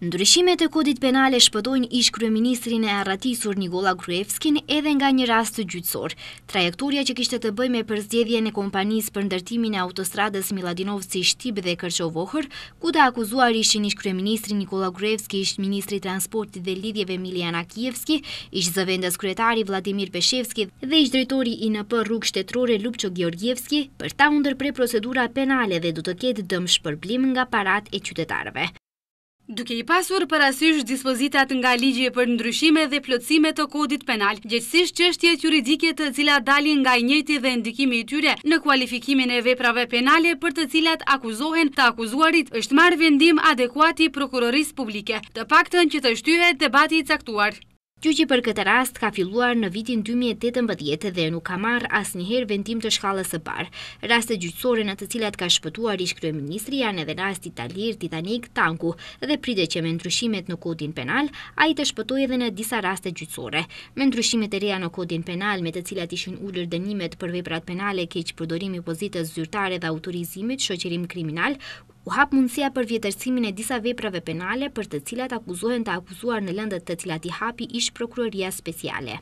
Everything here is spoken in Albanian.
Ndryshimet e kodit penale shpëtojnë ish kryeministrin e arratisur Nikola Gruevskin edhe nga një rast të gjytsor. Trajektoria që kishtë të bëjme për zgjedhje në kompanis për ndërtimin e autostradës Miladinovci Shtib dhe Kërqovohër, ku të akuzuar ishë një ish kryeministri Nikola Gruevski, ishë Ministri Transporti dhe lidhjeve Miliana Kjevski, ishë zëvendës kryetari Vladimir Peshevski dhe ishë drejtori i në për rrug shtetrore Lupqo Georgievski, për ta underpre procedura penale dhe du të ketë dëmsh nga e Duke i pasur asysh dispozitat nga ligje për ndryshime dhe plotësime të kodit penal, gjithësisht qështje juridike të cilat dalin nga i njëti dhe ndikimi i tyre në kualifikimin e veprave penale për të cilat akuzohen të akuzuarit, është marrë vendim adekuati prokuroris publike, të pakten që të shtyhet debati i caktuar. Gjyqi për këtë rast ka filluar në vitin 2018 dhe nuk ka marrë asë njëherë vendim të shkallës së parë. Raste gjyqësore në të cilat ka shpëtuar ish krye ministri janë edhe rastit talir, Titanic, Tanku dhe pride që me ndryshimet në kodin penal, a i të shpëtoj edhe në disa raste gjyqësore. Me ndryshimet e reja në kodin penal me të cilat ishin ullër dënimet për veprat penale keq përdorimi pozitës zyrtare dhe autorizimit shoqerim kriminal, u hap mundësia për vjetërcimin e disa veprave penale për të cilat akuzohen të akuzuar në lëndët të cilat i hapi ish prokuroria speciale.